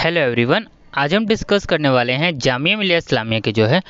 hello everyone आज हम discuss करने वाले हैं जामिया मिलिया इस्लामिया के जो है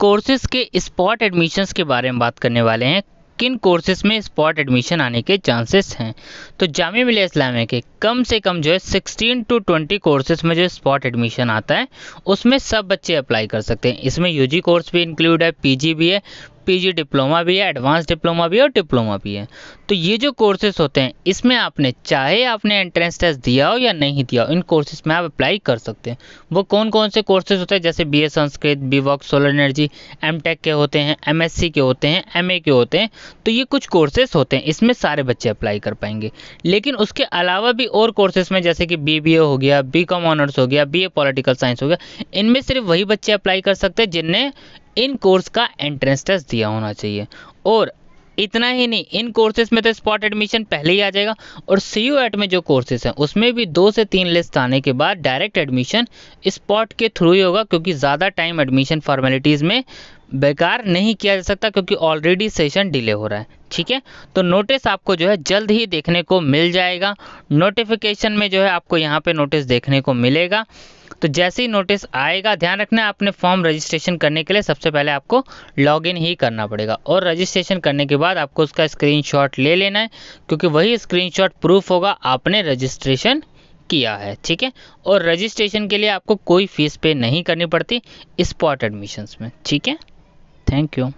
कोर्सेज के स्पॉट एडमिशन्स के बारे में बात करने वाले हैं किन कोर्सेज में स्पॉट एडमिशन आने के चांसेस हैं तो जामिया मिलिया इस्लामिया के कम से कम जो है 16 टू 20 कोर्सेज में जो स्पॉट एडमिशन आता है उसमें सब बच्चे अप्लाई कर सकते हैं इसमें यूजी कोर्स भी इंक्लूड है पीजी भी है पीजी डिप्लोमा भी है एडवांस डिप्लोमा भी है और डिप्लोमा भी है तो ये जो कोर्सेज होते हैं इसमें आपने चाहे आपने एंट्रेंस टेस्ट दिया हो या नहीं दिया हो इन कोर्सेज में आप अप्लाई कर सकते हैं वो कौन कौन से कोर्सेज होते हैं जैसे B Sanskrit B solar energy M के होते हैं एम के होते हैं एम के होते हैं तो ये कुछ कोर्सेज होते हैं इसमें सारे बच्चे अप्लाई कर पाएंगे लेकिन उसके अलावा भी और कोर्सेज में जैसे कि बी हो गया बी ऑनर्स हो गया बी पॉलिटिकल साइंस हो गया इनमें सिर्फ वही बच्चे अप्लाई कर सकते हैं जिनने इन कोर्स का एंट्रेंस टेस्ट दिया होना चाहिए और इतना ही नहीं इन कोर्सेज में तो स्पॉट एडमिशन पहले ही आ जाएगा और सी यू एट में जो कोर्सेज हैं उसमें भी दो से तीन लिस्ट आने के बाद डायरेक्ट एडमिशन स्पॉट के थ्रू ही होगा क्योंकि ज़्यादा टाइम एडमिशन फॉर्मेलिटीज़ में बेकार नहीं किया जा सकता क्योंकि ऑलरेडी सेशन डिले हो रहा है ठीक है तो नोटिस आपको जो है जल्द ही देखने को मिल जाएगा नोटिफिकेशन में जो है आपको यहाँ पर नोटिस देखने को मिलेगा तो जैसे ही नोटिस आएगा ध्यान रखना आपने फॉर्म रजिस्ट्रेशन करने के लिए सबसे पहले आपको लॉगिन ही करना पड़ेगा और रजिस्ट्रेशन करने के बाद आपको उसका स्क्रीनशॉट ले लेना है क्योंकि वही स्क्रीनशॉट प्रूफ होगा आपने रजिस्ट्रेशन किया है ठीक है और रजिस्ट्रेशन के लिए आपको कोई फीस पे नहीं करनी पड़ती स्पॉट एडमिशन्स में ठीक है थैंक यू